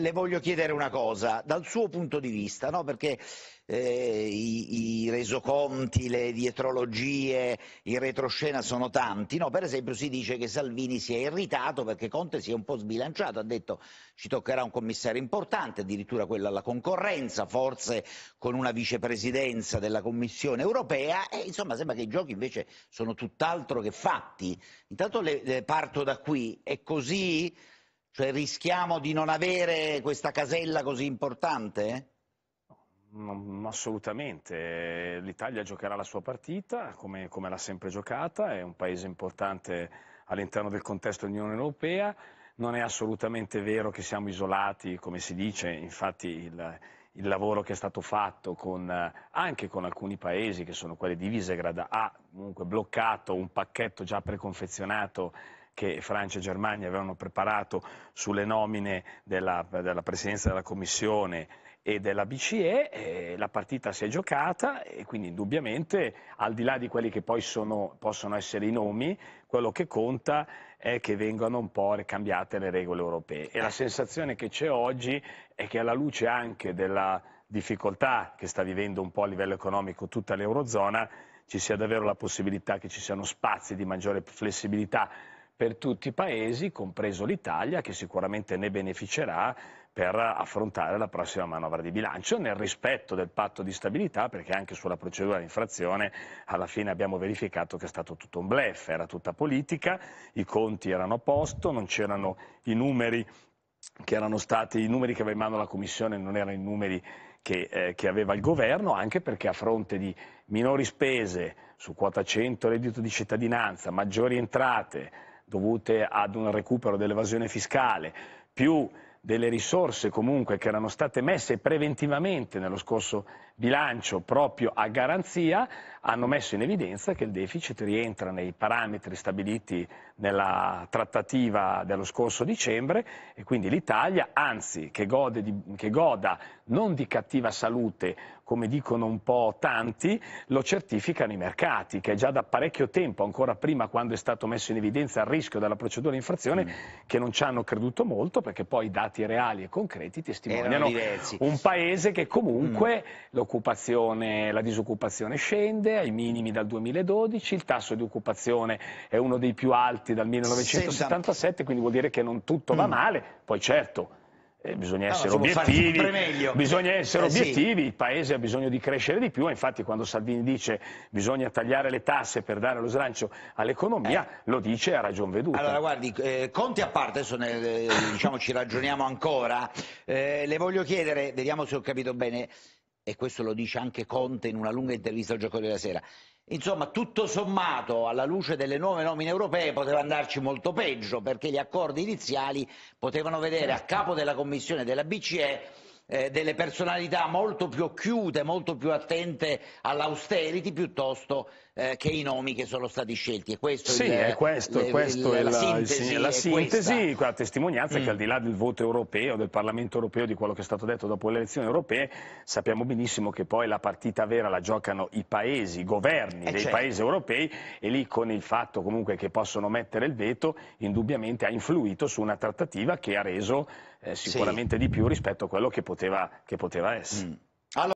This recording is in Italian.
le voglio chiedere una cosa, dal suo punto di vista, no? perché eh, i, i, resoconti, le dietrologie, il retroscena sono tanti, no? per esempio si dice che Salvini si è irritato perché Conte si è un po' sbilanciato, ha detto ci toccherà un commissario importante, addirittura quello alla concorrenza, forse con una vicepresidenza della Commissione europea, e insomma sembra che i giochi invece sono tutt'altro che fatti. Intanto le, le parto da qui, è così? Cioè rischiamo di non avere questa casella così importante? assolutamente, l'Italia giocherà la sua partita come, come l'ha sempre giocata, è un paese importante all'interno del contesto dell'Unione Europea, non è assolutamente vero che siamo isolati, come si dice, infatti il, il lavoro che è stato fatto con, anche con alcuni paesi che sono quelli di Visegrad ha comunque bloccato un pacchetto già preconfezionato che Francia e Germania avevano preparato sulle nomine della, della presidenza della Commissione e della BCE, eh, la partita si è giocata e quindi indubbiamente al di là di quelli che poi sono, possono essere i nomi, quello che conta è che vengano un po' ricambiate le regole europee e la eh. sensazione che c'è oggi è che alla luce anche della difficoltà che sta vivendo un po' a livello economico tutta l'Eurozona ci sia davvero la possibilità che ci siano spazi di maggiore flessibilità per tutti i paesi, compreso l'Italia, che sicuramente ne beneficerà per affrontare la prossima manovra di bilancio nel rispetto del patto di stabilità perché anche sulla procedura di infrazione alla fine abbiamo verificato che è stato tutto un blef, era tutta politica, i conti erano a posto, non c'erano i numeri che erano stati, i numeri che aveva in mano la Commissione non erano i numeri che, eh, che aveva il governo, anche perché a fronte di minori spese su quota 100 reddito di cittadinanza, maggiori entrate, dovute ad un recupero dell'evasione fiscale, più delle risorse comunque che erano state messe preventivamente nello scorso bilancio proprio a garanzia hanno messo in evidenza che il deficit rientra nei parametri stabiliti nella trattativa dello scorso dicembre e quindi l'Italia, anzi che, di, che goda non di cattiva salute come dicono un po' tanti, lo certificano i mercati, che è già da parecchio tempo, ancora prima quando è stato messo in evidenza il rischio della procedura di infrazione, mm. che non ci hanno creduto molto perché poi i dati dati reali e concreti testimoniano un paese che comunque mm. l'occupazione, la disoccupazione scende ai minimi dal 2012, il tasso di occupazione è uno dei più alti dal 1977, 70. quindi vuol dire che non tutto va mm. male, poi certo eh, bisogna essere allora, obiettivi, bisogna essere eh, obiettivi il Paese ha bisogno di crescere di più, infatti quando Salvini dice bisogna tagliare le tasse per dare lo slancio all'economia, eh. lo dice a ragion veduta. Allora guardi, eh, conti a parte, adesso nel, eh, diciamo, ci ragioniamo ancora, eh, le voglio chiedere, vediamo se ho capito bene, e questo lo dice anche Conte in una lunga intervista al Gioco della Sera. Insomma, tutto sommato, alla luce delle nuove nomine europee, poteva andarci molto peggio, perché gli accordi iniziali potevano vedere a capo della Commissione della BCE eh, delle personalità molto più chiuse, molto più attente all'austerity piuttosto eh, che i nomi che sono stati scelti. E questo sì, il, è questo, le, questo il, la, sintesi, la sintesi la testimonianza mm. che al di là del voto europeo, del Parlamento europeo, di quello che è stato detto dopo le elezioni europee, sappiamo benissimo che poi la partita vera la giocano i paesi, i governi eh dei certo. paesi europei e lì con il fatto comunque che possono mettere il veto, indubbiamente ha influito su una trattativa che ha reso eh, sicuramente sì. di più rispetto a quello che poteva, che poteva essere. Mm.